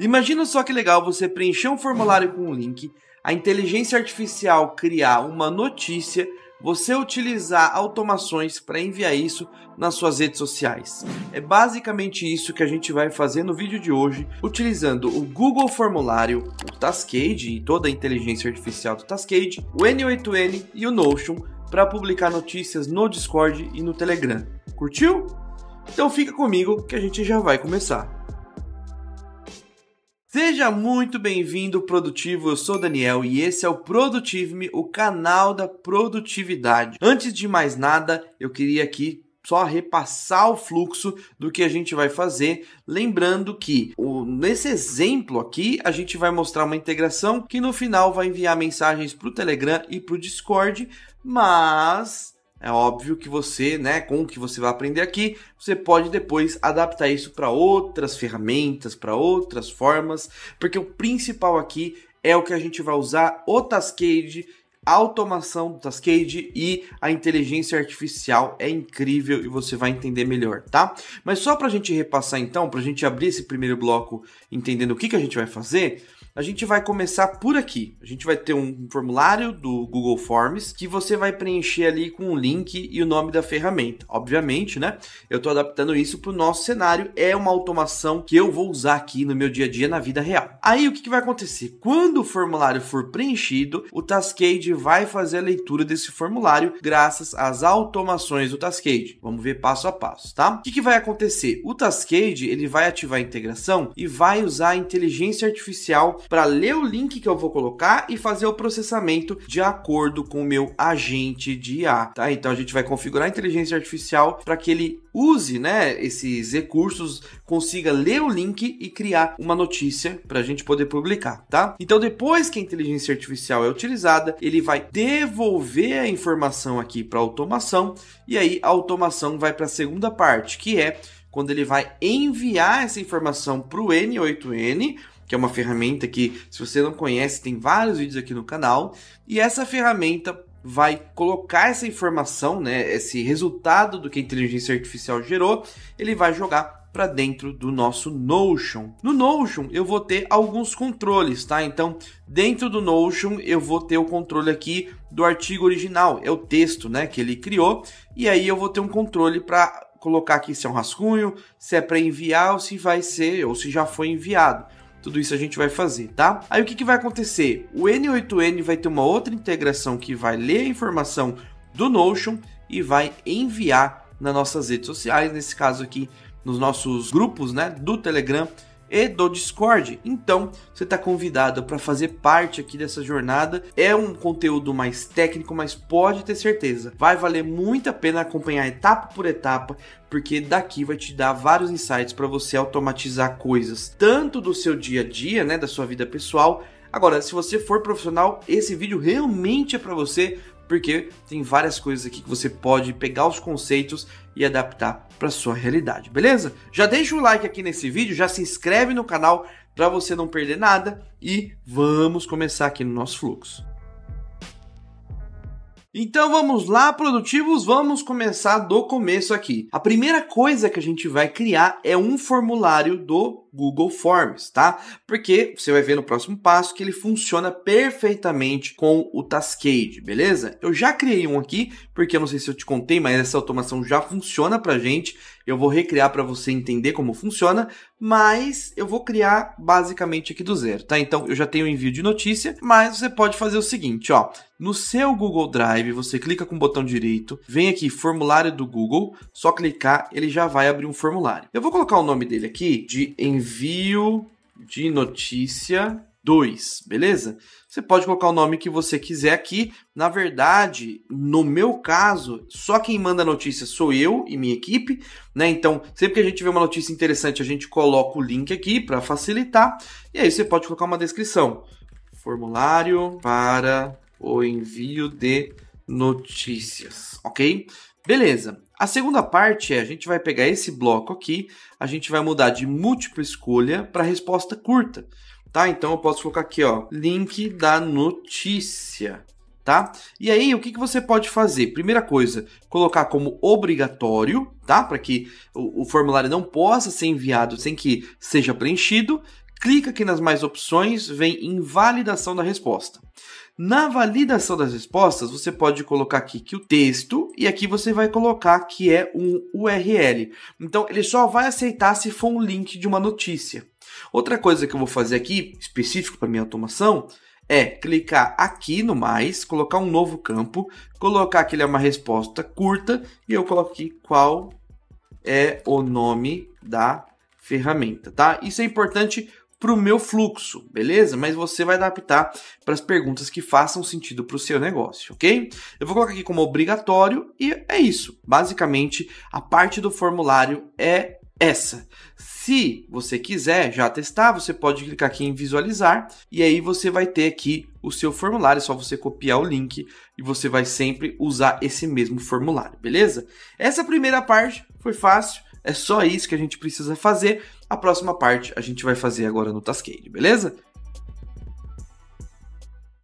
Imagina só que legal você preencher um formulário com um link, a inteligência artificial criar uma notícia, você utilizar automações para enviar isso nas suas redes sociais. É basicamente isso que a gente vai fazer no vídeo de hoje, utilizando o Google Formulário, o Tascade e toda a inteligência artificial do Tascade, o N8N e o Notion para publicar notícias no Discord e no Telegram. Curtiu? Então fica comigo que a gente já vai começar. Seja muito bem-vindo, produtivo. Eu sou Daniel e esse é o Produtive, o canal da produtividade. Antes de mais nada, eu queria aqui só repassar o fluxo do que a gente vai fazer, lembrando que nesse exemplo aqui a gente vai mostrar uma integração que no final vai enviar mensagens para o Telegram e para o Discord, mas é óbvio que você, né, com o que você vai aprender aqui, você pode depois adaptar isso para outras ferramentas, para outras formas, porque o principal aqui é o que a gente vai usar o Tascade a automação do Tascade e a inteligência artificial é incrível e você vai entender melhor, tá? Mas só para a gente repassar então, para a gente abrir esse primeiro bloco entendendo o que, que a gente vai fazer, a gente vai começar por aqui. A gente vai ter um formulário do Google Forms que você vai preencher ali com o um link e o nome da ferramenta. Obviamente, né? Eu estou adaptando isso para o nosso cenário. É uma automação que eu vou usar aqui no meu dia a dia na vida real. Aí o que, que vai acontecer? Quando o formulário for preenchido, o Tascade vai fazer a leitura desse formulário graças às automações do Tascade. Vamos ver passo a passo, tá? O que, que vai acontecer? O Tascade ele vai ativar a integração e vai usar a inteligência artificial para ler o link que eu vou colocar e fazer o processamento de acordo com o meu agente de IA, tá? Então a gente vai configurar a inteligência artificial para que ele use né, esses recursos, consiga ler o link e criar uma notícia para a gente poder publicar, tá? Então, depois que a inteligência artificial é utilizada, ele vai devolver a informação aqui para a automação e aí a automação vai para a segunda parte, que é quando ele vai enviar essa informação para o N8N, que é uma ferramenta que, se você não conhece, tem vários vídeos aqui no canal, e essa ferramenta vai colocar essa informação, né, esse resultado do que a inteligência artificial gerou, ele vai jogar para dentro do nosso Notion. No Notion eu vou ter alguns controles, tá? Então, dentro do Notion eu vou ter o controle aqui do artigo original, é o texto, né, que ele criou, e aí eu vou ter um controle para colocar aqui se é um rascunho, se é para enviar ou se vai ser ou se já foi enviado. Tudo isso a gente vai fazer, tá? Aí o que, que vai acontecer? O N8N vai ter uma outra integração que vai ler a informação do Notion e vai enviar nas nossas redes sociais, nesse caso aqui nos nossos grupos, né, do Telegram e do Discord. Então, você está convidado para fazer parte aqui dessa jornada. É um conteúdo mais técnico, mas pode ter certeza, vai valer muito a pena acompanhar etapa por etapa, porque daqui vai te dar vários insights para você automatizar coisas, tanto do seu dia a dia, né, da sua vida pessoal, Agora, se você for profissional, esse vídeo realmente é para você, porque tem várias coisas aqui que você pode pegar os conceitos e adaptar para sua realidade, beleza? Já deixa o like aqui nesse vídeo, já se inscreve no canal para você não perder nada e vamos começar aqui no nosso fluxo. Então vamos lá, produtivos, vamos começar do começo aqui. A primeira coisa que a gente vai criar é um formulário do Google Forms, tá? Porque você vai ver no próximo passo que ele funciona perfeitamente com o Tascade, beleza? Eu já criei um aqui, porque eu não sei se eu te contei, mas essa automação já funciona pra gente. Eu vou recriar para você entender como funciona, mas eu vou criar basicamente aqui do zero, tá? Então eu já tenho envio de notícia, mas você pode fazer o seguinte, ó. No seu Google Drive, você clica com o botão direito, vem aqui formulário do Google, só clicar, ele já vai abrir um formulário. Eu vou colocar o nome dele aqui de envio envio de notícia 2, beleza? Você pode colocar o nome que você quiser aqui. Na verdade, no meu caso, só quem manda notícia sou eu e minha equipe, né? Então, sempre que a gente vê uma notícia interessante, a gente coloca o link aqui para facilitar. E aí você pode colocar uma descrição. Formulário para o envio de notícias, ok? Beleza. A segunda parte é a gente vai pegar esse bloco aqui, a gente vai mudar de múltipla escolha para resposta curta, tá? Então eu posso colocar aqui, ó, link da notícia, tá? E aí o que, que você pode fazer? Primeira coisa, colocar como obrigatório, tá? Para que o, o, formulário não possa ser enviado sem que seja preenchido clica aqui nas mais opções, vem em validação da resposta. Na validação das respostas, você pode colocar aqui que o texto e aqui você vai colocar que é um URL. Então, ele só vai aceitar se for um link de uma notícia. Outra coisa que eu vou fazer aqui, específico para minha automação, é clicar aqui no mais, colocar um novo campo, colocar que ele é uma resposta curta e eu coloco aqui qual é o nome da ferramenta, tá? Isso é importante para o meu fluxo, beleza? Mas você vai adaptar para as perguntas que façam sentido para o seu negócio, ok? Eu vou colocar aqui como obrigatório e é isso. Basicamente, a parte do formulário é essa. Se você quiser já testar, você pode clicar aqui em visualizar e aí você vai ter aqui o seu formulário, é só você copiar o link e você vai sempre usar esse mesmo formulário, beleza? Essa primeira parte foi fácil, é só isso que a gente precisa fazer. A próxima parte a gente vai fazer agora no Tascade, beleza?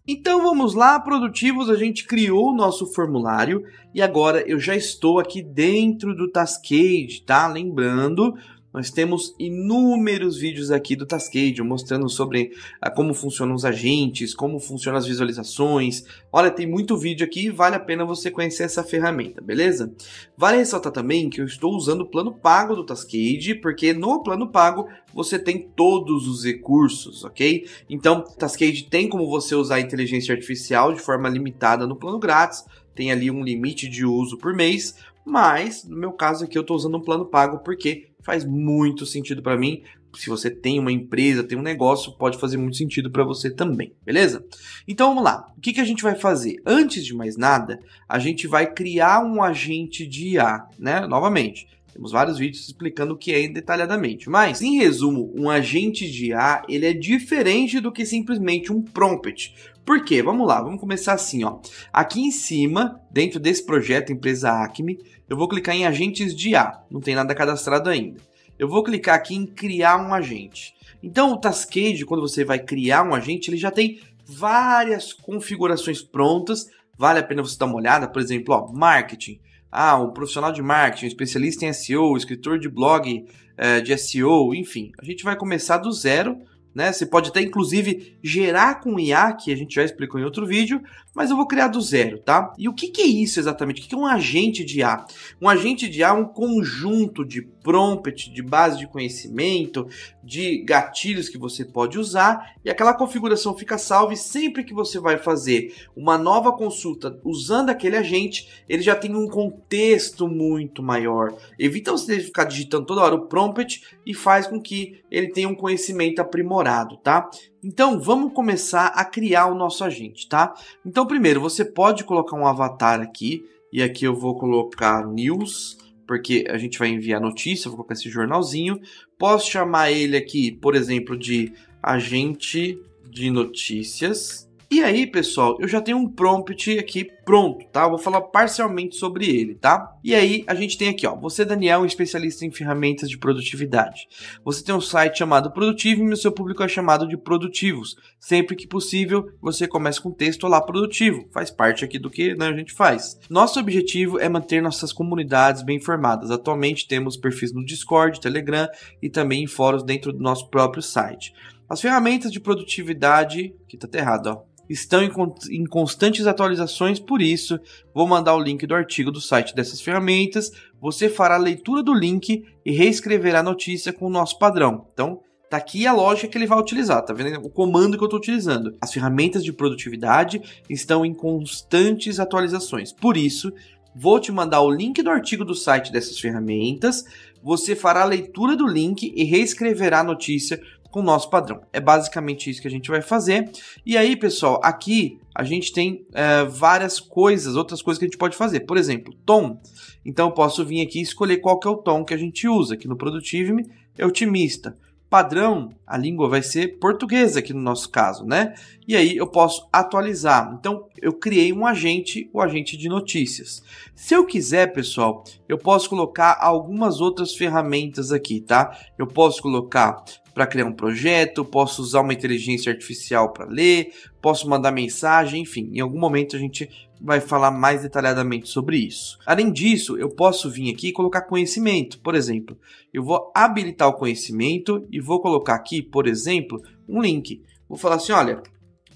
Então vamos lá, produtivos, a gente criou o nosso formulário e agora eu já estou aqui dentro do Tascade, tá? Lembrando, nós temos inúmeros vídeos aqui do Tascade mostrando sobre ah, como funcionam os agentes, como funcionam as visualizações. Olha, tem muito vídeo aqui e vale a pena você conhecer essa ferramenta, beleza? Vale ressaltar também que eu estou usando o plano pago do Tascade, porque no plano pago você tem todos os recursos, ok? Então, Tascade tem como você usar a inteligência artificial de forma limitada no plano grátis, tem ali um limite de uso por mês, mas no meu caso aqui eu estou usando um plano pago porque faz muito sentido para mim. Se você tem uma empresa, tem um negócio, pode fazer muito sentido para você também, beleza? Então vamos lá. O que, que a gente vai fazer? Antes de mais nada, a gente vai criar um agente de IA, né? Novamente. Temos vários vídeos explicando o que é detalhadamente. Mas, em resumo, um agente de A ele é diferente do que simplesmente um prompt. Por quê? Vamos lá, vamos começar assim, ó. Aqui em cima, dentro desse projeto empresa Acme, eu vou clicar em agentes de A. Não tem nada cadastrado ainda. Eu vou clicar aqui em criar um agente. Então, o Tascade, quando você vai criar um agente, ele já tem várias configurações prontas. Vale a pena você dar uma olhada, por exemplo, ó, marketing ah, um profissional de marketing, um especialista em SEO, um escritor de blog é, de SEO, enfim. A gente vai começar do zero, né? Você pode até inclusive gerar com IA, que a gente já explicou em outro vídeo, mas eu vou criar do zero, tá? E o que, que é isso exatamente? O que, que é um agente de IA? Um agente de IA é um conjunto de prompt, de base de conhecimento, de gatilhos que você pode usar e aquela configuração fica salve sempre que você vai fazer uma nova consulta usando aquele agente, ele já tem um contexto muito maior. Evita você ficar digitando toda hora o prompt e faz com que ele tenha um conhecimento aprimorado, tá? Então vamos começar a criar o nosso agente, tá? Então primeiro você pode colocar um avatar aqui e aqui eu vou colocar news porque a gente vai enviar notícia, vou colocar esse jornalzinho. Posso chamar ele aqui, por exemplo, de agente de notícias e aí, pessoal, eu já tenho um prompt aqui pronto, tá? Eu vou falar parcialmente sobre ele, tá? E aí, a gente tem aqui, ó. Você, Daniel, é um especialista em ferramentas de produtividade. Você tem um site chamado Produtivo e o seu público é chamado de Produtivos. Sempre que possível, você começa com texto lá produtivo. Faz parte aqui do que né, a gente faz. Nosso objetivo é manter nossas comunidades bem informadas. Atualmente temos perfis no Discord, Telegram e também em fóruns dentro do nosso próprio site. As ferramentas de produtividade. Aqui tá até errado, ó estão em, em constantes atualizações, por isso vou mandar o link do artigo do site dessas ferramentas. Você fará a leitura do link e reescreverá a notícia com o nosso padrão. Então, Tá aqui a lógica que ele vai utilizar, tá vendo? O comando que eu estou utilizando. As ferramentas de produtividade estão em constantes atualizações. Por isso, vou te mandar o link do artigo do site dessas ferramentas. Você fará a leitura do link e reescreverá a notícia com o nosso padrão. É basicamente isso que a gente vai fazer. E aí, pessoal, aqui a gente tem é, várias coisas, outras coisas que a gente pode fazer. Por exemplo, tom. Então eu posso vir aqui e escolher qual que é o tom que a gente usa. Aqui no Productive é otimista. Padrão, a língua vai ser portuguesa aqui no nosso caso, né? E aí eu posso atualizar. Então eu criei um agente, o agente de notícias. Se eu quiser, pessoal, eu posso colocar algumas outras ferramentas aqui, tá? Eu posso colocar para criar um projeto, posso usar uma inteligência artificial para ler, posso mandar mensagem, enfim, em algum momento a gente vai falar mais detalhadamente sobre isso. Além disso, eu posso vir aqui e colocar conhecimento, por exemplo, eu vou habilitar o conhecimento e vou colocar aqui, por exemplo, um link. Vou falar assim, olha,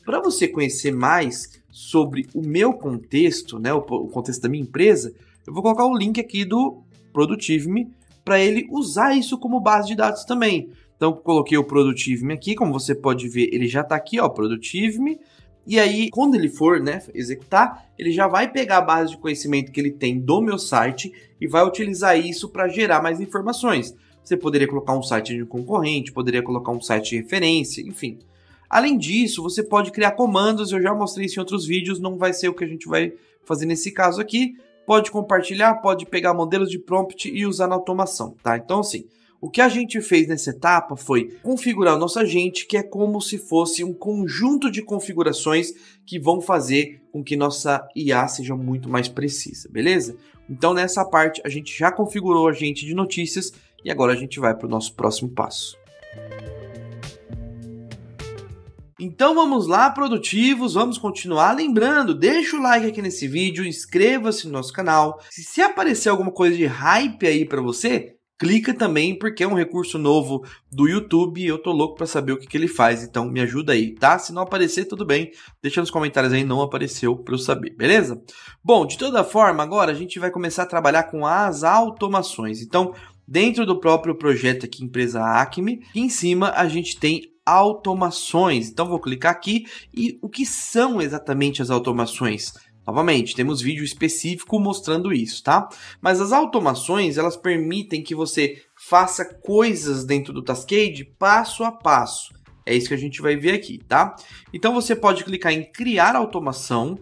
para você conhecer mais sobre o meu contexto, né, o contexto da minha empresa, eu vou colocar o link aqui do productive para ele usar isso como base de dados também. Então coloquei o Productive aqui, como você pode ver, ele já está aqui, ó, Productive. E aí, quando ele for né, executar, ele já vai pegar a base de conhecimento que ele tem do meu site e vai utilizar isso para gerar mais informações. Você poderia colocar um site de um concorrente, poderia colocar um site de referência, enfim. Além disso, você pode criar comandos, eu já mostrei isso em outros vídeos, não vai ser o que a gente vai fazer nesse caso aqui. Pode compartilhar, pode pegar modelos de prompt e usar na automação, tá? Então, assim, o que a gente fez nessa etapa foi configurar o nosso agente, que é como se fosse um conjunto de configurações que vão fazer com que nossa IA seja muito mais precisa, beleza? Então nessa parte a gente já configurou o agente de notícias e agora a gente vai para o nosso próximo passo. Então vamos lá, produtivos, vamos continuar. Lembrando, deixa o like aqui nesse vídeo, inscreva-se no nosso canal. Se, se aparecer alguma coisa de hype aí para você, clica também porque é um recurso novo do YouTube e eu tô louco para saber o que, que ele faz, então me ajuda aí, tá? Se não aparecer, tudo bem, deixa nos comentários aí, não apareceu para eu saber, beleza? Bom, de toda forma, agora a gente vai começar a trabalhar com as automações, então... Dentro do próprio projeto aqui, empresa Acme, em cima a gente tem automações. Então vou clicar aqui e o que são exatamente as automações? Novamente, temos vídeo específico mostrando isso, tá? Mas as automações, elas permitem que você faça coisas dentro do Tascade passo a passo. É isso que a gente vai ver aqui, tá? Então você pode clicar em criar automação.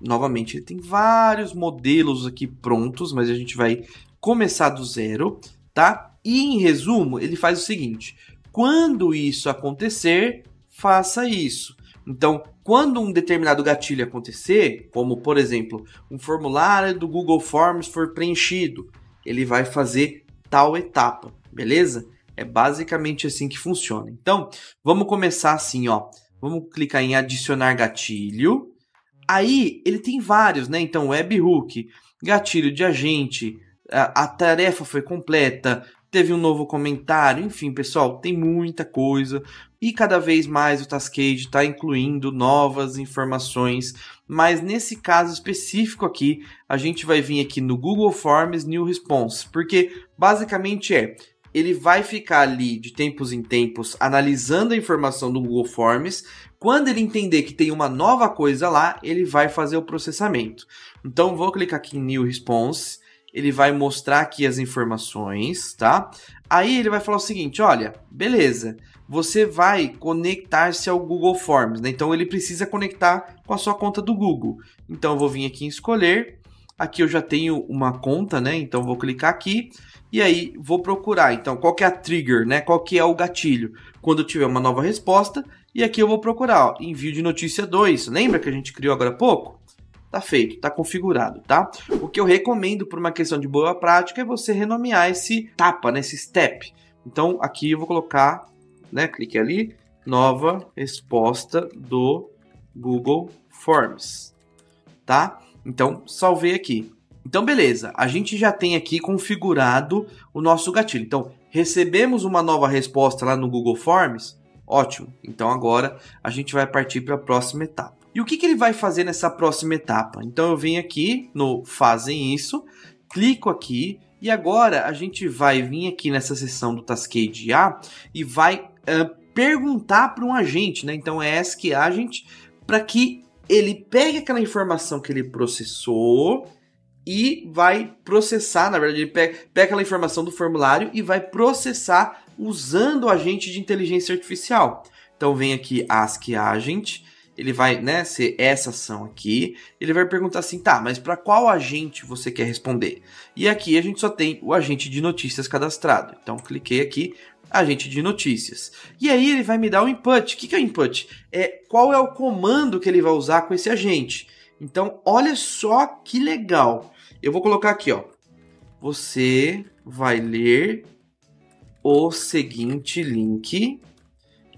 Novamente, ele tem vários modelos aqui prontos, mas a gente vai começar do zero, tá? E em resumo, ele faz o seguinte: quando isso acontecer, faça isso. Então, quando um determinado gatilho acontecer, como por exemplo, um formulário do Google Forms for preenchido, ele vai fazer tal etapa, beleza? É basicamente assim que funciona. Então, vamos começar assim, ó. Vamos clicar em adicionar gatilho. Aí, ele tem vários, né? Então, webhook, gatilho de agente, a, a tarefa foi completa, teve um novo comentário, enfim, pessoal, tem muita coisa. E cada vez mais o Tascade está incluindo novas informações, mas nesse caso específico aqui, a gente vai vir aqui no Google Forms New Response, porque basicamente é ele vai ficar ali de tempos em tempos analisando a informação do Google Forms. Quando ele entender que tem uma nova coisa lá, ele vai fazer o processamento. Então vou clicar aqui em New Response ele vai mostrar aqui as informações, tá? Aí ele vai falar o seguinte, olha, beleza, você vai conectar-se ao Google Forms, né? Então ele precisa conectar com a sua conta do Google. Então eu vou vir aqui em escolher, aqui eu já tenho uma conta, né? Então vou clicar aqui e aí vou procurar. Então qual que é a trigger, né? Qual que é o gatilho? Quando eu tiver uma nova resposta, e aqui eu vou procurar, ó, envio de notícia 2. Lembra que a gente criou agora há pouco? tá feito, tá configurado, tá? O que eu recomendo por uma questão de boa prática é você renomear esse tapa, né, esse step. Então aqui eu vou colocar, né, clique ali, nova resposta do Google Forms, tá? Então salvei aqui. Então beleza, a gente já tem aqui configurado o nosso gatilho. Então recebemos uma nova resposta lá no Google Forms, ótimo. Então agora a gente vai partir para a próxima etapa. E o que, que ele vai fazer nessa próxima etapa? Então eu venho aqui no Fazem Isso, clico aqui, e agora a gente vai vir aqui nessa seção do Tascade A e vai uh, perguntar para um agente, né? Então é ask agent para que ele pegue aquela informação que ele processou e vai processar, na verdade, ele pega, pega aquela informação do formulário e vai processar usando o agente de inteligência artificial. Então vem aqui ask agent ele vai, né, ser essa ação aqui, ele vai perguntar assim, tá, mas para qual agente você quer responder? E aqui a gente só tem o agente de notícias cadastrado. Então cliquei aqui, agente de notícias. E aí ele vai me dar um input. O que, que é o input? É qual é o comando que ele vai usar com esse agente. Então olha só que legal. Eu vou colocar aqui, ó. Você vai ler o seguinte link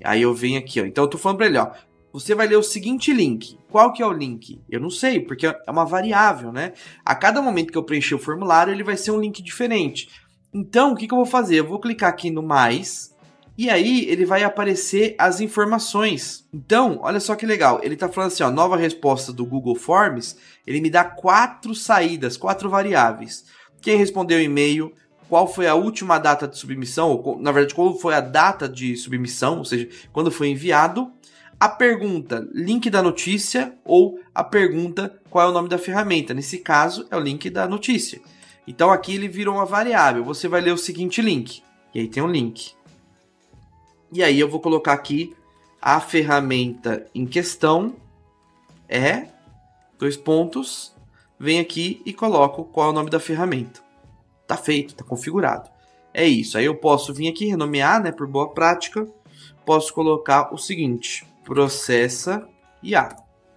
Aí eu venho aqui, ó. Então eu tô falando pra ele, ó. Você vai ler o seguinte link. Qual que é o link? Eu não sei, porque é uma variável, né? A cada momento que eu preencher o formulário, ele vai ser um link diferente. Então, o que, que eu vou fazer? Eu vou clicar aqui no mais, e aí ele vai aparecer as informações. Então, olha só que legal. Ele está falando assim, ó, nova resposta do Google Forms. Ele me dá quatro saídas, quatro variáveis. Quem respondeu o e-mail, qual foi a última data de submissão, ou, na verdade, qual foi a data de submissão, ou seja, quando foi enviado, a pergunta link da notícia ou a pergunta qual é o nome da ferramenta. Nesse caso, é o link da notícia. Então aqui ele virou uma variável. Você vai ler o seguinte link. E aí tem um link. E aí eu vou colocar aqui a ferramenta em questão é dois pontos. Vem aqui e coloco qual é o nome da ferramenta. Tá feito, tá configurado. É isso. Aí eu posso vir aqui renomear, né, por boa prática. Posso colocar o seguinte: processa e A,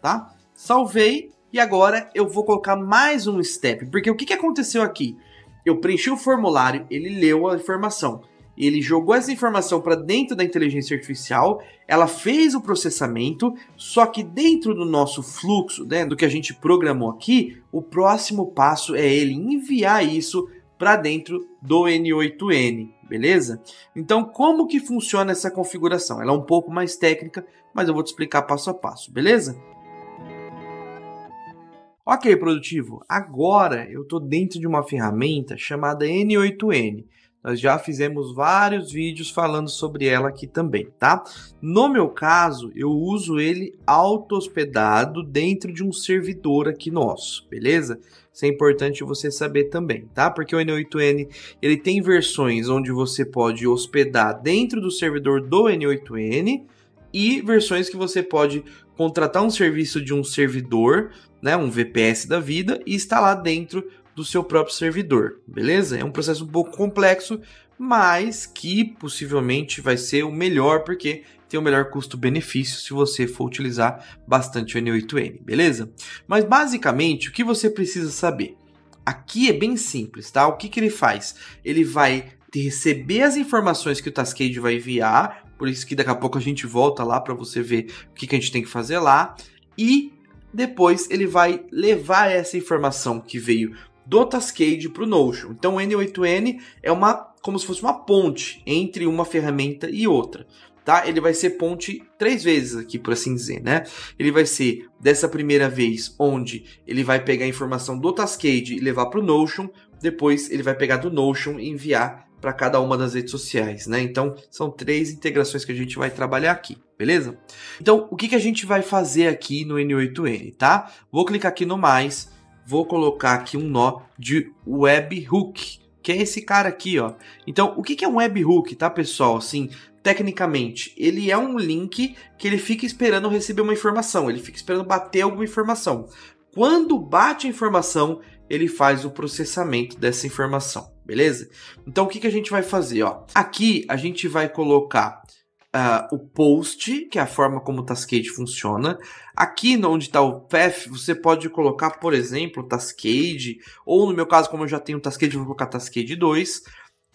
tá? Salvei e agora eu vou colocar mais um step, porque o que, que aconteceu aqui? Eu preenchi o formulário, ele leu a informação, ele jogou essa informação para dentro da inteligência artificial, ela fez o processamento, só que dentro do nosso fluxo, né, do que a gente programou aqui, o próximo passo é ele enviar isso para dentro do N8N, beleza? Então, como que funciona essa configuração? Ela é um pouco mais técnica, mas eu vou te explicar passo a passo, beleza? Ok, produtivo, agora eu estou dentro de uma ferramenta chamada N8N. Nós já fizemos vários vídeos falando sobre ela aqui também, tá? No meu caso, eu uso ele auto-hospedado dentro de um servidor aqui nosso, beleza? Isso é importante você saber também, tá? Porque o N8N, ele tem versões onde você pode hospedar dentro do servidor do N8N, e versões que você pode contratar um serviço de um servidor, né, um VPS da vida e instalar dentro do seu próprio servidor, beleza? É um processo um pouco complexo, mas que possivelmente vai ser o melhor porque tem o melhor custo-benefício se você for utilizar bastante o N8N, beleza? Mas basicamente o que você precisa saber? Aqui é bem simples, tá? O que, que ele faz? Ele vai receber as informações que o Tascade vai enviar por isso que daqui a pouco a gente volta lá para você ver o que, que a gente tem que fazer lá. E depois ele vai levar essa informação que veio do Tascade para o Notion. Então o N8N é uma como se fosse uma ponte entre uma ferramenta e outra tá? Ele vai ser ponte três vezes aqui, por assim dizer, né? Ele vai ser dessa primeira vez, onde ele vai pegar a informação do Tascade e levar para o Notion, depois ele vai pegar do Notion e enviar para cada uma das redes sociais, né? Então, são três integrações que a gente vai trabalhar aqui, beleza? Então, o que, que a gente vai fazer aqui no N8N, tá? Vou clicar aqui no mais, vou colocar aqui um nó de webhook, que é esse cara aqui, ó. Então, o que é um webhook, tá, pessoal? Assim, tecnicamente, ele é um link que ele fica esperando receber uma informação, ele fica esperando bater alguma informação. Quando bate a informação, ele faz o processamento dessa informação, beleza? Então, o que a gente vai fazer, ó? Aqui, a gente vai colocar uh, o post, que é a forma como o Tascade funciona. Aqui onde está o path, você pode colocar, por exemplo, Tascade, ou no meu caso, como eu já tenho Tascade, eu vou colocar Tascade 2.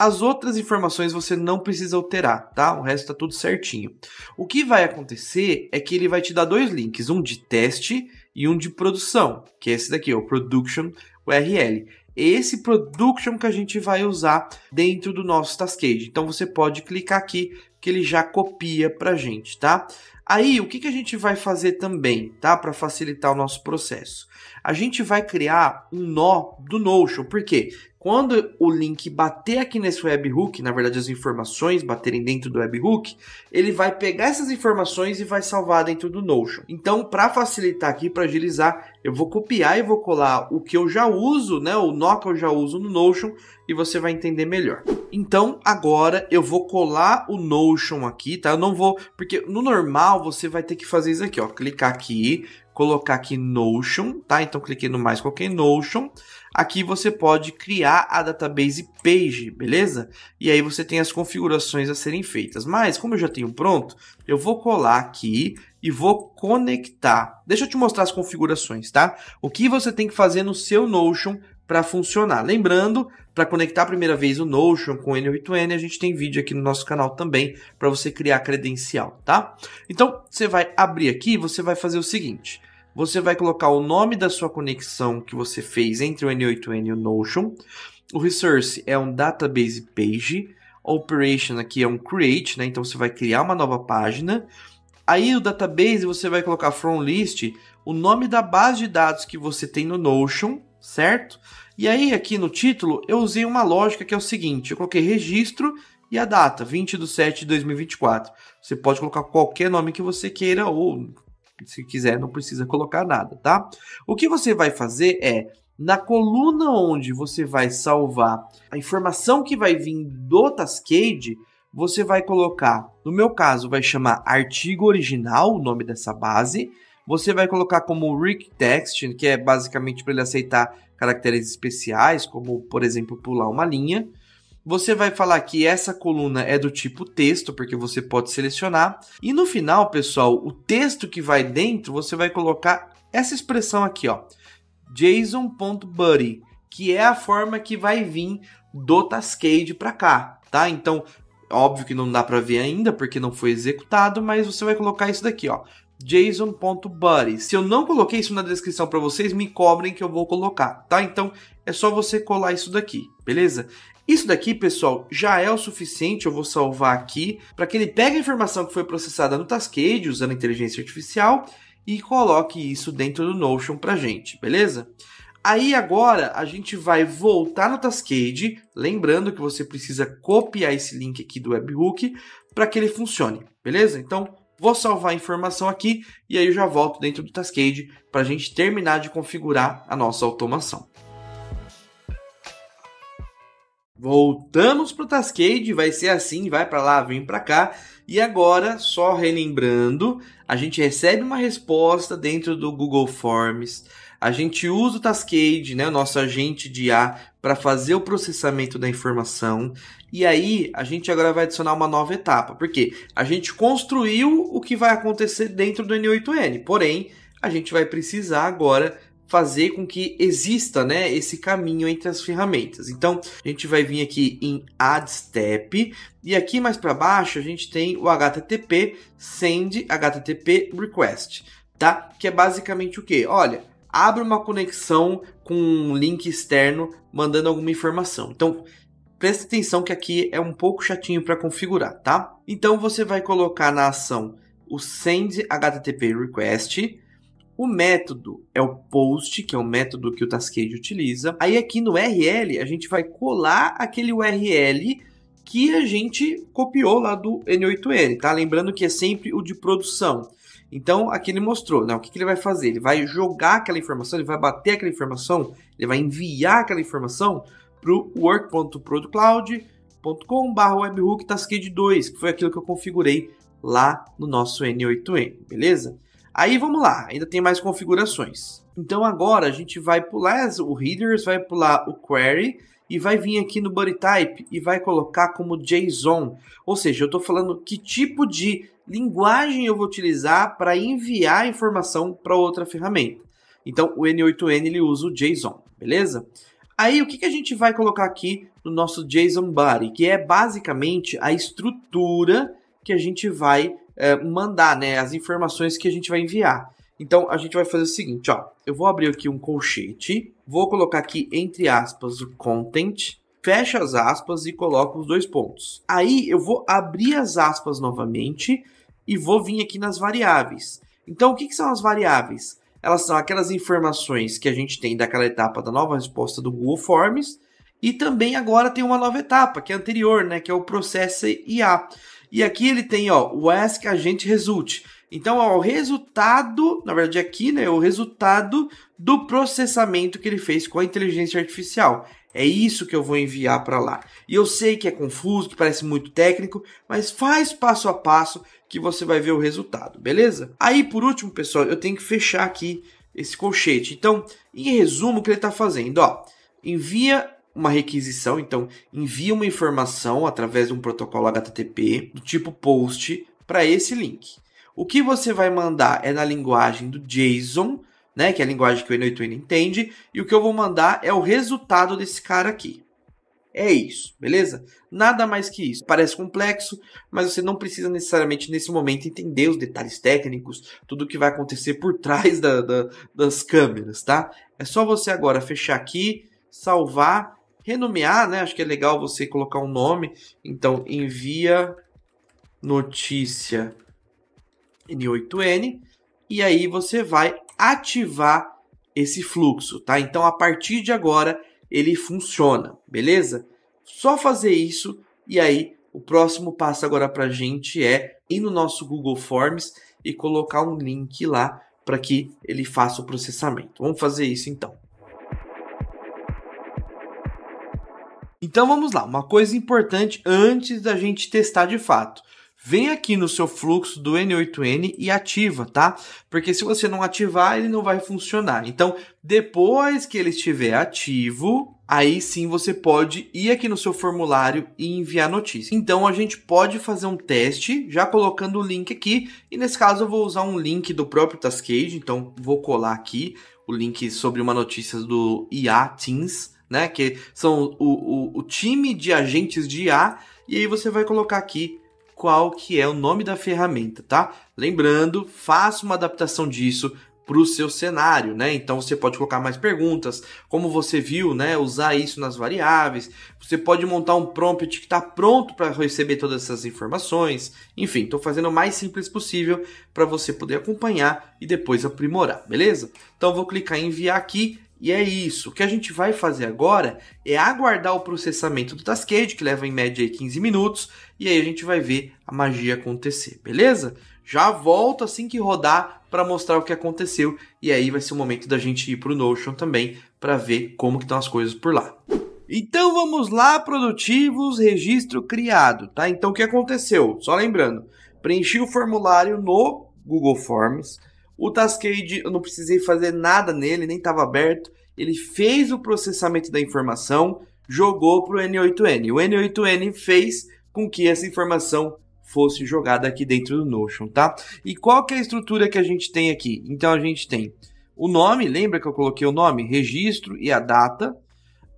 As outras informações você não precisa alterar, tá? O resto está tudo certinho. O que vai acontecer é que ele vai te dar dois links, um de teste e um de produção, que é esse daqui, o Production URL é esse production que a gente vai usar dentro do nosso Tascade. Então você pode clicar aqui que ele já copia para gente, tá? Aí, o que, que a gente vai fazer também, tá? Para facilitar o nosso processo. A gente vai criar um nó do Notion, quê? Quando o link bater aqui nesse webhook, na verdade as informações baterem dentro do webhook, ele vai pegar essas informações e vai salvar dentro do Notion. Então, para facilitar aqui, para agilizar, eu vou copiar e vou colar o que eu já uso, né, o nó que eu já uso no Notion e você vai entender melhor. Então, agora eu vou colar o Notion aqui, tá? Eu não vou, porque no normal você vai ter que fazer isso aqui, ó, clicar aqui, colocar aqui Notion, tá? Então cliquei no mais, coloquei Notion. Aqui você pode criar a database page, beleza? E aí você tem as configurações a serem feitas. Mas como eu já tenho pronto, eu vou colar aqui e vou conectar. Deixa eu te mostrar as configurações, tá? O que você tem que fazer no seu Notion para funcionar. Lembrando, para conectar a primeira vez o Notion com o N8N, a gente tem vídeo aqui no nosso canal também para você criar credencial, tá? Então, você vai abrir aqui, você vai fazer o seguinte. Você vai colocar o nome da sua conexão que você fez entre o N8N e o Notion. O resource é um database page. Operation aqui é um create, né? Então você vai criar uma nova página. Aí o database você vai colocar from list, o nome da base de dados que você tem no Notion, certo? E aí aqui no título eu usei uma lógica que é o seguinte, eu coloquei registro e a data, 20 de 7 de 2024. Você pode colocar qualquer nome que você queira ou se quiser, não precisa colocar nada, tá? O que você vai fazer é na coluna onde você vai salvar a informação que vai vir do Tascade, você vai colocar, no meu caso, vai chamar artigo original, o nome dessa base. Você vai colocar como Rick Text, que é basicamente para ele aceitar caracteres especiais, como por exemplo pular uma linha. Você vai falar que essa coluna é do tipo texto, porque você pode selecionar. E no final, pessoal, o texto que vai dentro, você vai colocar essa expressão aqui, ó. JSON.buddy, que é a forma que vai vir do Tascade para cá, tá? Então, óbvio que não dá para ver ainda porque não foi executado, mas você vai colocar isso daqui, ó. JSON.buddy. Se eu não coloquei isso na descrição para vocês, me cobrem que eu vou colocar, tá? Então é só você colar isso daqui, beleza? Isso daqui, pessoal, já é o suficiente, eu vou salvar aqui, para que ele pegue a informação que foi processada no Tascade, usando inteligência artificial, e coloque isso dentro do Notion para gente, beleza? Aí agora a gente vai voltar no Tascade, lembrando que você precisa copiar esse link aqui do webhook para que ele funcione, beleza? Então vou salvar a informação aqui e aí eu já volto dentro do Tascade para a gente terminar de configurar a nossa automação. Voltamos pro Tascade, vai ser assim, vai para lá, vem para cá. E agora, só relembrando, a gente recebe uma resposta dentro do Google Forms. A gente usa o Tascade, né, o nosso agente de IA, para fazer o processamento da informação. E aí, a gente agora vai adicionar uma nova etapa, porque a gente construiu o que vai acontecer dentro do N8N, porém, a gente vai precisar agora fazer com que exista, né, esse caminho entre as ferramentas. Então, a gente vai vir aqui em Add Step e aqui mais para baixo a gente tem o HTTP Send HTTP Request, tá? Que é basicamente o que? Olha, abre uma conexão com um link externo mandando alguma informação. Então, presta atenção que aqui é um pouco chatinho para configurar, tá? Então você vai colocar na ação o send HTTP request o método é o post, que é o método que o Tascade utiliza. Aí aqui no URL, a gente vai colar aquele URL que a gente copiou lá do N8N, tá? Lembrando que é sempre o de produção. Então, aqui ele mostrou, né? O que, que ele vai fazer? Ele vai jogar aquela informação, ele vai bater aquela informação, ele vai enviar aquela informação para o work.producloud.com/webhook tascade2, que foi aquilo que eu configurei lá no nosso N8N, beleza? Aí vamos lá, ainda tem mais configurações. Então agora a gente vai pular o headers, vai pular o query e vai vir aqui no body type e vai colocar como JSON. Ou seja, eu estou falando que tipo de linguagem eu vou utilizar para enviar informação para outra ferramenta. Então o N8N ele usa o JSON, beleza? Aí o que, que a gente vai colocar aqui no nosso JSON body, que é basicamente a estrutura que a gente vai é, mandar né, as informações que a gente vai enviar. Então a gente vai fazer o seguinte, ó. Eu vou abrir aqui um colchete, vou colocar aqui entre aspas o content, fecha as aspas e coloco os dois pontos. Aí eu vou abrir as aspas novamente e vou vir aqui nas variáveis. Então o que, que são as variáveis? Elas são aquelas informações que a gente tem daquela etapa da nova resposta do Google Forms e também agora tem uma nova etapa, que é anterior, né, que é o processo IA. E aqui ele tem, ó, o ask que a gente resulte. Então, ó, o resultado, na verdade aqui, né, é o resultado do processamento que ele fez com a inteligência artificial. É isso que eu vou enviar para lá. E eu sei que é confuso, que parece muito técnico, mas faz passo a passo que você vai ver o resultado, beleza? Aí, por último, pessoal, eu tenho que fechar aqui esse colchete. Então, em resumo, o que ele está fazendo? Ó, envia uma requisição, então envia uma informação através de um protocolo HTTP do tipo POST para esse link. O que você vai mandar é na linguagem do JSON, né, que é a linguagem que o N8N entende, e o que eu vou mandar é o resultado desse cara aqui. É isso, beleza? Nada mais que isso. Parece complexo, mas você não precisa necessariamente nesse momento entender os detalhes técnicos, tudo o que vai acontecer por trás da, da, das câmeras, tá? É só você agora fechar aqui, salvar renomear, né? Acho que é legal você colocar um nome. Então, envia notícia N8N e aí você vai ativar esse fluxo, tá? Então, a partir de agora, ele funciona, beleza? Só fazer isso e aí o próximo passo agora para a gente é ir no nosso Google Forms e colocar um link lá para que ele faça o processamento. Vamos fazer isso então. Então vamos lá, uma coisa importante antes da gente testar de fato. Vem aqui no seu fluxo do N8N e ativa, tá? Porque se você não ativar, ele não vai funcionar. Então, depois que ele estiver ativo, aí sim você pode ir aqui no seu formulário e enviar notícia. Então a gente pode fazer um teste já colocando o link aqui, e nesse caso eu vou usar um link do próprio Taskade. então vou colar aqui o link sobre uma notícia do IA Teams né? Que são o, o, o time de agentes de IA, e aí você vai colocar aqui qual que é o nome da ferramenta, tá? Lembrando, faça uma adaptação disso para o seu cenário, né? Então você pode colocar mais perguntas, como você viu, né? Usar isso nas variáveis. Você pode montar um prompt que está pronto para receber todas essas informações. Enfim, estou fazendo o mais simples possível para você poder acompanhar e depois aprimorar, beleza? Então vou clicar em enviar aqui e é isso. O que a gente vai fazer agora é aguardar o processamento do Cascade, que leva em média 15 minutos, e aí a gente vai ver a magia acontecer, beleza? Já volto assim que rodar para mostrar o que aconteceu e aí vai ser o momento da gente ir para o Notion também para ver como que estão as coisas por lá. Então vamos lá, produtivos, registro criado, tá? Então o que aconteceu? Só lembrando, preenchi o formulário no Google Forms, o Tascade, eu não precisei fazer nada nele, nem estava aberto. Ele fez o processamento da informação, jogou para o N8N. O N8N fez com que essa informação fosse jogada aqui dentro do Notion, tá? E qual que é a estrutura que a gente tem aqui? Então a gente tem o nome, lembra que eu coloquei o nome, registro e a data.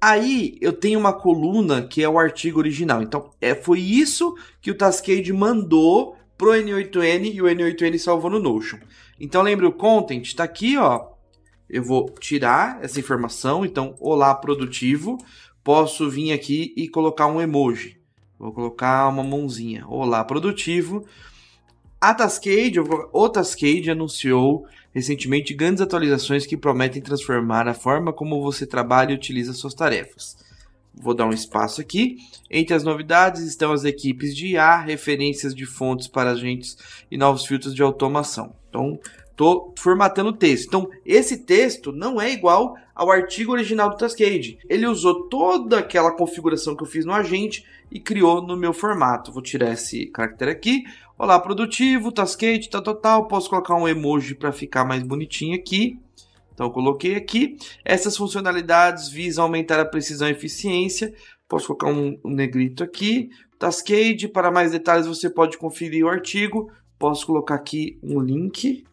Aí eu tenho uma coluna que é o artigo original. Então é, foi isso que o Tascade mandou pro N8N e o N8N salvou no Notion. Então lembre o content está aqui, ó. Eu vou tirar essa informação, então olá produtivo, posso vir aqui e colocar um emoji. Vou colocar uma mãozinha. Olá produtivo. A Tascade, o Tascade anunciou recentemente grandes atualizações que prometem transformar a forma como você trabalha e utiliza suas tarefas. Vou dar um espaço aqui. Entre as novidades estão as equipes de IA, referências de fontes para agentes e novos filtros de automação. Então, estou formatando o texto. Então, esse texto não é igual ao artigo original do Tascade. Ele usou toda aquela configuração que eu fiz no agente e criou no meu formato. Vou tirar esse caractere aqui. Olá, produtivo, Tascade, tal, tá, tal, tá, tal. Tá. Posso colocar um emoji para ficar mais bonitinho aqui. Então eu coloquei aqui. Essas funcionalidades visam aumentar a precisão e eficiência. Posso colocar um, um negrito aqui. Tascade, para mais detalhes você pode conferir o artigo. Posso colocar aqui um link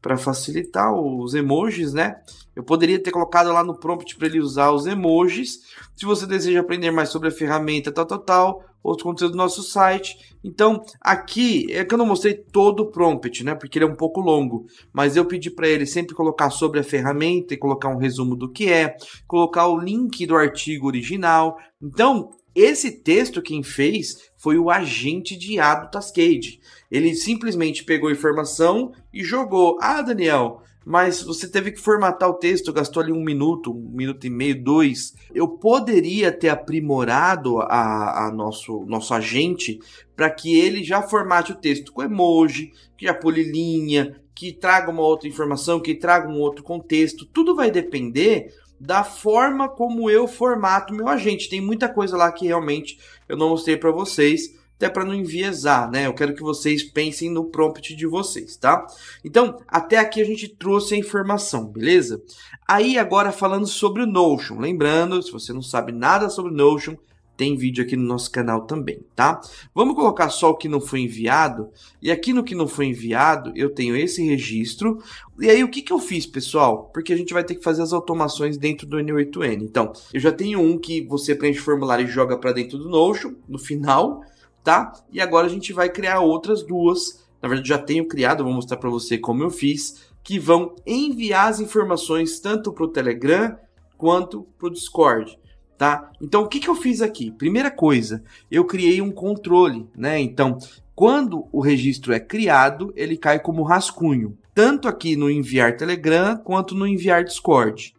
para facilitar os emojis, né? Eu poderia ter colocado lá no prompt para ele usar os emojis. Se você deseja aprender mais sobre a ferramenta, tal, tal, tal, outros conteúdos do nosso site. Então, aqui é que eu não mostrei todo o prompt, né? Porque ele é um pouco longo, mas eu pedi para ele sempre colocar sobre a ferramenta e colocar um resumo do que é, colocar o link do artigo original. Então, esse texto quem fez foi o agente de IA do Tascade. Ele simplesmente pegou informação e jogou: "Ah, Daniel, mas você teve que formatar o texto, gastou ali um minuto, um minuto e meio, dois. Eu poderia ter aprimorado a, a nosso, nosso agente para que ele já formate o texto com emoji, que já pule linha, que traga uma outra informação, que traga um outro contexto. Tudo vai depender da forma como eu formato meu agente. Tem muita coisa lá que realmente eu não mostrei para vocês até para não enviesar, né? Eu quero que vocês pensem no prompt de vocês, tá? Então, até aqui a gente trouxe a informação, beleza? Aí agora falando sobre o Notion, lembrando, se você não sabe nada sobre o Notion, tem vídeo aqui no nosso canal também, tá? Vamos colocar só o que não foi enviado, e aqui no que não foi enviado, eu tenho esse registro, e aí o que, que eu fiz, pessoal? Porque a gente vai ter que fazer as automações dentro do N8N, então, eu já tenho um que você preenche o formulário e joga para dentro do Notion, no final, tá? E agora a gente vai criar outras duas. Na verdade, já tenho criado, vou mostrar para você como eu fiz, que vão enviar as informações tanto para o Telegram quanto para o Discord. Tá? Então, o que, que eu fiz aqui? Primeira coisa, eu criei um controle, né? Então, quando o registro é criado, ele cai como rascunho, tanto aqui no enviar Telegram quanto no enviar Discord.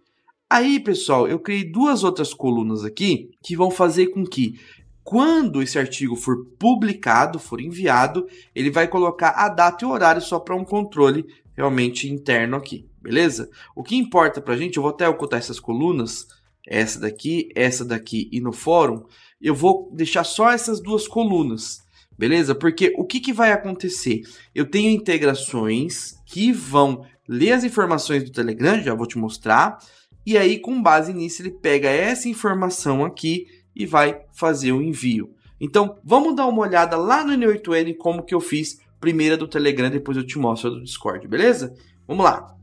Aí, pessoal, eu criei duas outras colunas aqui que vão fazer com que quando esse artigo for publicado, for enviado, ele vai colocar a data e o horário só para um controle realmente interno aqui, beleza? O que importa para a gente, eu vou até ocultar essas colunas, essa daqui, essa daqui e no fórum, eu vou deixar só essas duas colunas, beleza? Porque o que, que vai acontecer? Eu tenho integrações que vão ler as informações do Telegram, já vou te mostrar, e aí com base nisso ele pega essa informação aqui e vai fazer o envio. Então, vamos dar uma olhada lá no N8N como que eu fiz, primeira do Telegram, depois eu te mostro do Discord, beleza? Vamos lá.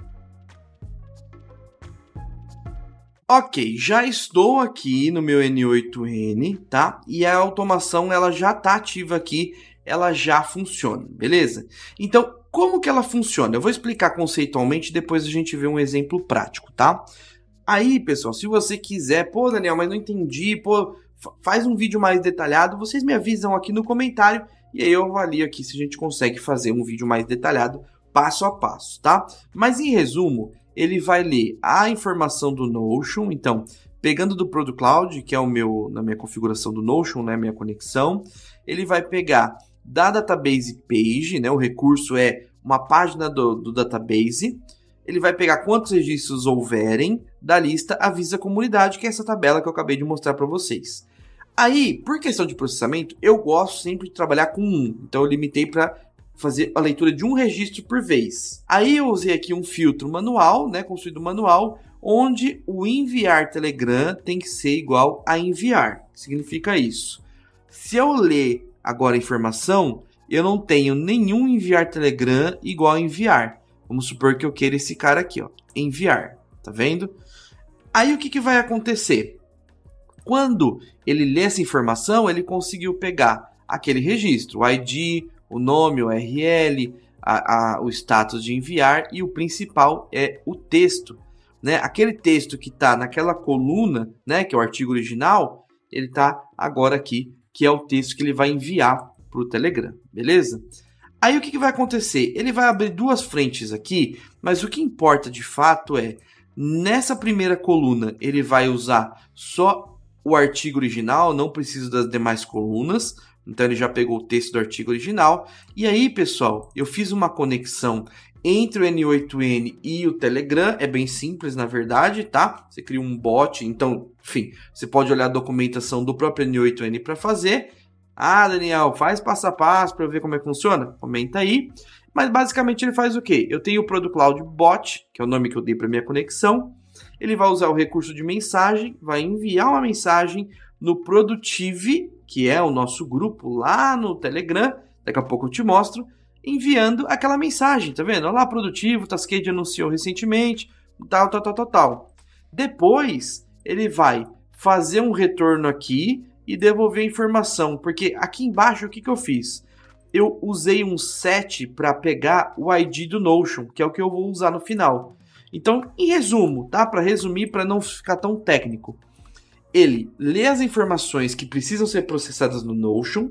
Ok, já estou aqui no meu N8N, tá? E a automação ela já está ativa aqui, ela já funciona, beleza? Então, como que ela funciona? Eu vou explicar conceitualmente, depois a gente vê um exemplo prático, tá? Aí, pessoal, se você quiser, pô, Daniel, mas não entendi, pô, faz um vídeo mais detalhado, vocês me avisam aqui no comentário e aí eu avalio aqui se a gente consegue fazer um vídeo mais detalhado passo a passo, tá? Mas em resumo, ele vai ler a informação do Notion, então pegando do Product Cloud, que é o meu na minha configuração do Notion, né, minha conexão, ele vai pegar da database page, né, o recurso é uma página do, do database, ele vai pegar quantos registros houverem da lista, avisa a comunidade, que é essa tabela que eu acabei de mostrar para vocês. Aí, por questão de processamento, eu gosto sempre de trabalhar com um. Então eu limitei para fazer a leitura de um registro por vez. Aí eu usei aqui um filtro manual, né, construído manual, onde o enviar Telegram tem que ser igual a enviar. Significa isso. Se eu ler agora a informação, eu não tenho nenhum enviar Telegram igual a enviar. Vamos supor que eu queira esse cara aqui, ó, enviar, tá vendo? Aí o que, que vai acontecer? Quando ele lê essa informação, ele conseguiu pegar aquele registro, o ID, o nome, o URL, a, a, o status de enviar e o principal é o texto. Né? Aquele texto que está naquela coluna, né, que é o artigo original, ele está agora aqui, que é o texto que ele vai enviar para o Telegram, beleza? Aí o que, que vai acontecer? Ele vai abrir duas frentes aqui, mas o que importa de fato é, nessa primeira coluna, ele vai usar só o artigo original, não preciso das demais colunas. Então ele já pegou o texto do artigo original. E aí, pessoal, eu fiz uma conexão entre o N8N e o Telegram. É bem simples, na verdade, tá? Você cria um bot, então, enfim, você pode olhar a documentação do próprio N8N para fazer. Ah, Daniel, faz passo a passo para ver como é que funciona? Comenta aí. Mas basicamente ele faz o quê? Eu tenho o Product Cloud Bot, que é o nome que eu dei para minha conexão ele vai usar o recurso de mensagem, vai enviar uma mensagem no Productive, que é o nosso grupo lá no Telegram, daqui a pouco eu te mostro, enviando aquela mensagem, tá vendo? Olá, Produtivo, Tascade anunciou recentemente, tal, tal, tal, tal, tal. Depois, ele vai fazer um retorno aqui e devolver a informação, porque aqui embaixo o que, que eu fiz? Eu usei um set para pegar o ID do Notion, que é o que eu vou usar no final. Então, em resumo, tá? Para resumir, para não ficar tão técnico, ele lê as informações que precisam ser processadas no Notion,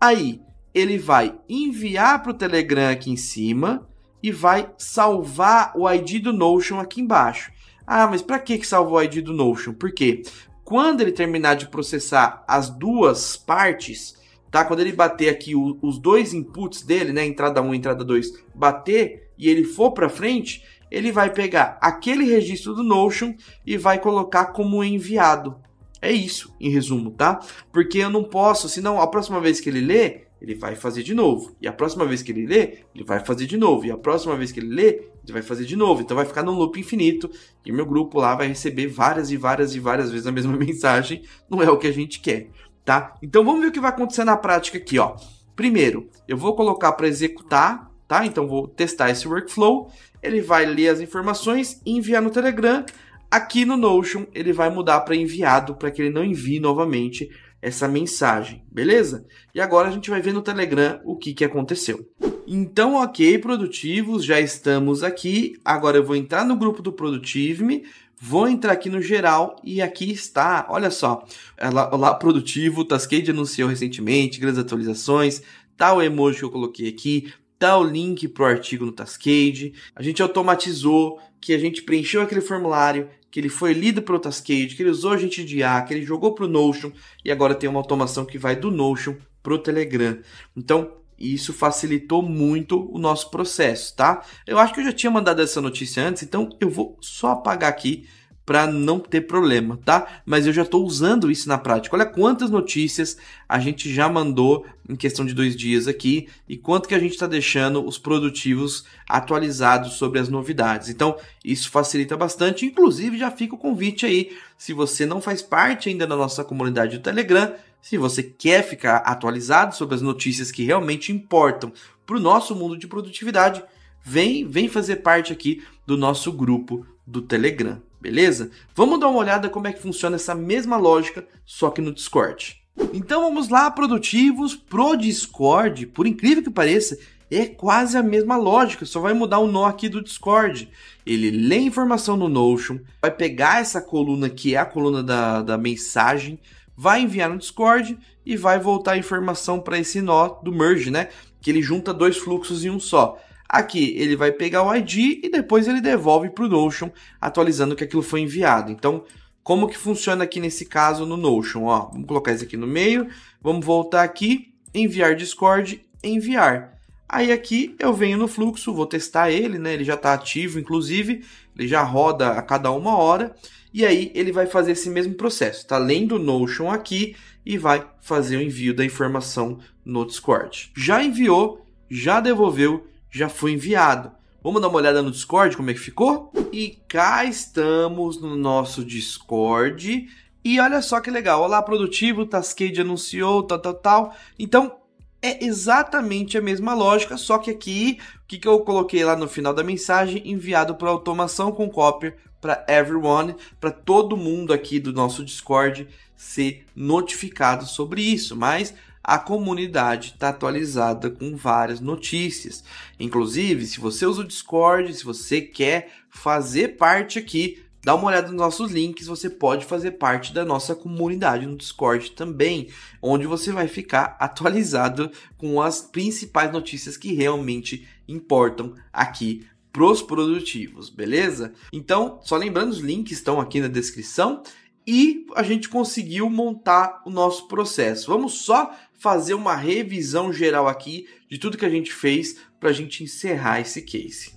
aí ele vai enviar para o Telegram aqui em cima e vai salvar o ID do Notion aqui embaixo. Ah, mas para que que salvou o ID do Notion? Porque quando ele terminar de processar as duas partes, tá? Quando ele bater aqui o, os dois inputs dele, né, entrada 1 um, entrada 2, bater e ele for para frente, ele vai pegar aquele registro do Notion e vai colocar como enviado. É isso, em resumo, tá? Porque eu não posso, senão a próxima vez que ele lê, ele vai fazer de novo. E a próxima vez que ele lê, ele vai fazer de novo. E a próxima vez que ele lê, ele vai fazer de novo. Então vai ficar num loop infinito. E meu grupo lá vai receber várias e várias e várias vezes a mesma mensagem. Não é o que a gente quer, tá? Então vamos ver o que vai acontecer na prática aqui, ó. Primeiro, eu vou colocar para executar, tá? Então vou testar esse workflow ele vai ler as informações e enviar no Telegram. Aqui no Notion, ele vai mudar para enviado, para que ele não envie novamente essa mensagem, beleza? E agora a gente vai ver no Telegram o que, que aconteceu. Então, ok, produtivos, já estamos aqui. Agora eu vou entrar no grupo do produtive vou entrar aqui no geral e aqui está. Olha só, lá, produtivo, Tascade anunciou recentemente grandes atualizações, tal emoji que eu coloquei aqui, dá o link para o artigo no Tascade. A gente automatizou que a gente preencheu aquele formulário, que ele foi lido o Tascade, que ele usou a gente de A, que ele jogou para o Notion e agora tem uma automação que vai do Notion para o Telegram. Então, isso facilitou muito o nosso processo, tá? Eu acho que eu já tinha mandado essa notícia antes, então eu vou só apagar aqui para não ter problema, tá? Mas eu já estou usando isso na prática. Olha quantas notícias a gente já mandou em questão de dois dias aqui e quanto que a gente está deixando os produtivos atualizados sobre as novidades. Então, isso facilita bastante. Inclusive, já fica o convite aí. Se você não faz parte ainda da nossa comunidade do Telegram, se você quer ficar atualizado sobre as notícias que realmente importam para o nosso mundo de produtividade, vem, vem fazer parte aqui do nosso grupo do Telegram beleza? Vamos dar uma olhada como é que funciona essa mesma lógica, só que no Discord. Então vamos lá, produtivos, pro Discord, por incrível que pareça, é quase a mesma lógica, só vai mudar o nó aqui do Discord. Ele lê informação no Notion, vai pegar essa coluna que é a coluna da, da mensagem, vai enviar no Discord e vai voltar a informação para esse nó do merge, né? Que ele junta dois fluxos em um só. Aqui ele vai pegar o ID e depois ele devolve para o Notion, atualizando que aquilo foi enviado. Então, como que funciona aqui nesse caso no Notion? Ó, vamos colocar isso aqui no meio, vamos voltar aqui, enviar Discord, enviar. Aí aqui eu venho no fluxo, vou testar ele, né? Ele já está ativo, inclusive, ele já roda a cada uma hora. E aí ele vai fazer esse mesmo processo, tá? Lendo o Notion aqui e vai fazer o envio da informação no Discord. Já enviou, já devolveu já foi enviado. Vamos dar uma olhada no Discord como é que ficou? E cá estamos no nosso Discord. E olha só que legal. Olá, produtivo, Tascade anunciou, tal, tal, tal. Então, é exatamente a mesma lógica, só que aqui, o que, que eu coloquei lá no final da mensagem? Enviado para automação com cópia para everyone, para todo mundo aqui do nosso Discord ser notificado sobre isso. Mas a comunidade está atualizada com várias notícias. Inclusive, se você usa o Discord, se você quer fazer parte aqui, dá uma olhada nos nossos links, você pode fazer parte da nossa comunidade no Discord também, onde você vai ficar atualizado com as principais notícias que realmente importam aqui pros produtivos, beleza? Então, só lembrando, os links estão aqui na descrição e a gente conseguiu montar o nosso processo. Vamos só fazer uma revisão geral aqui de tudo que a gente fez para a gente encerrar esse case.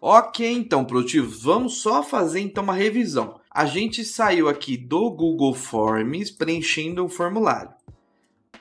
Ok, então, produtivos, vamos só fazer então uma revisão. A gente saiu aqui do Google Forms preenchendo um formulário.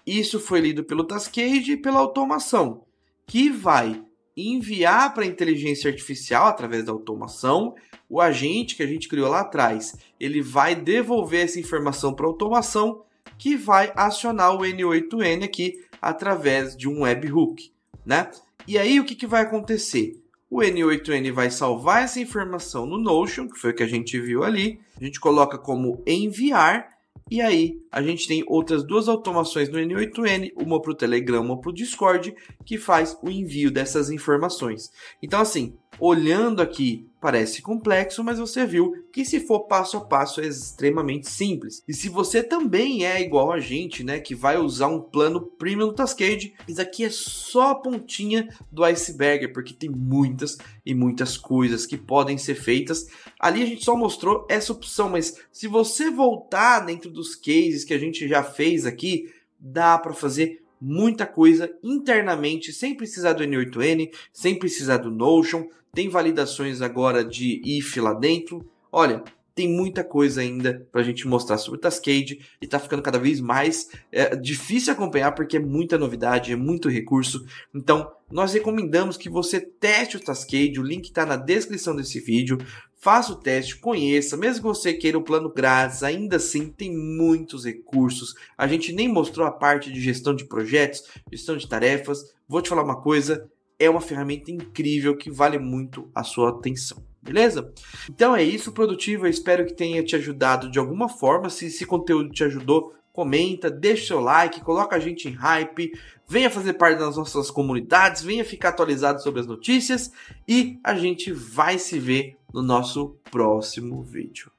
Isso foi lido pelo Tascade e pela automação, que vai enviar para a inteligência artificial através da automação, o agente que a gente criou lá atrás, ele vai devolver essa informação para a automação que vai acionar o N8N aqui através de um webhook, né? E aí o que, que vai acontecer? O N8N vai salvar essa informação no Notion, que foi o que a gente viu ali. A gente coloca como enviar e aí, a gente tem outras duas automações no N8N, uma para o Telegram, uma para o Discord, que faz o envio dessas informações. Então, assim, olhando aqui parece complexo, mas você viu que se for passo a passo é extremamente simples. E se você também é igual a gente, né, que vai usar um plano premium do Tascade, isso aqui é só a pontinha do iceberg, porque tem muitas e muitas coisas que podem ser feitas. Ali a gente só mostrou essa opção, mas se você voltar dentro dos cases que a gente já fez aqui, dá para fazer muita coisa internamente, sem precisar do N8N, sem precisar do Notion, tem validações agora de IF lá dentro. Olha, tem muita coisa ainda para a gente mostrar sobre o Tascade e tá ficando cada vez mais é, difícil acompanhar porque é muita novidade, é muito recurso. Então, nós recomendamos que você teste o Tascade, o link está na descrição desse vídeo. Faça o teste, conheça, mesmo que você queira o plano grátis, ainda assim tem muitos recursos. A gente nem mostrou a parte de gestão de projetos, gestão de tarefas. Vou te falar uma coisa, é uma ferramenta incrível que vale muito a sua atenção. Beleza? Então é isso, produtivo. Eu espero que tenha te ajudado de alguma forma. Se esse conteúdo te ajudou, comenta, deixa seu like, coloca a gente em hype, venha fazer parte das nossas comunidades, venha ficar atualizado sobre as notícias e a gente vai se ver no nosso próximo vídeo.